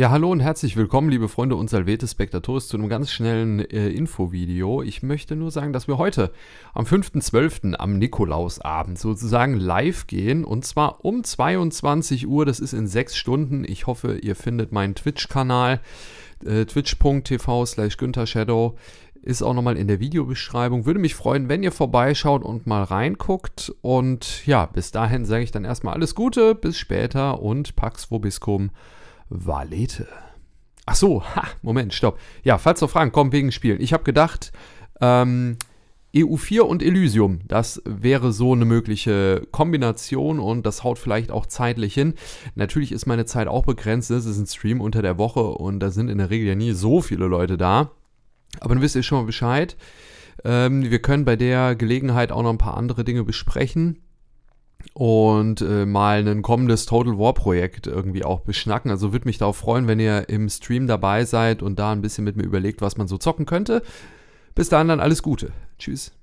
Ja, hallo und herzlich willkommen, liebe Freunde und Salvete Spectatoris, zu einem ganz schnellen äh, Infovideo. Ich möchte nur sagen, dass wir heute am 5.12. am Nikolausabend sozusagen live gehen und zwar um 22 Uhr. Das ist in sechs Stunden. Ich hoffe, ihr findet meinen Twitch-Kanal äh, twitch.tv slash Shadow ist auch nochmal in der Videobeschreibung. Würde mich freuen, wenn ihr vorbeischaut und mal reinguckt. Und ja, bis dahin sage ich dann erstmal alles Gute, bis später und Pax Vobiscum. Valete. Ach so, ha, Moment, stopp. Ja, falls noch Fragen kommen wegen Spielen. Ich habe gedacht, ähm, EU4 und Elysium, das wäre so eine mögliche Kombination und das haut vielleicht auch zeitlich hin. Natürlich ist meine Zeit auch begrenzt, ne? es ist ein Stream unter der Woche und da sind in der Regel ja nie so viele Leute da. Aber dann wisst ihr schon mal Bescheid. Ähm, wir können bei der Gelegenheit auch noch ein paar andere Dinge besprechen und äh, mal ein kommendes Total War Projekt irgendwie auch beschnacken. Also würde mich darauf freuen, wenn ihr im Stream dabei seid und da ein bisschen mit mir überlegt, was man so zocken könnte. Bis dahin dann alles Gute. Tschüss.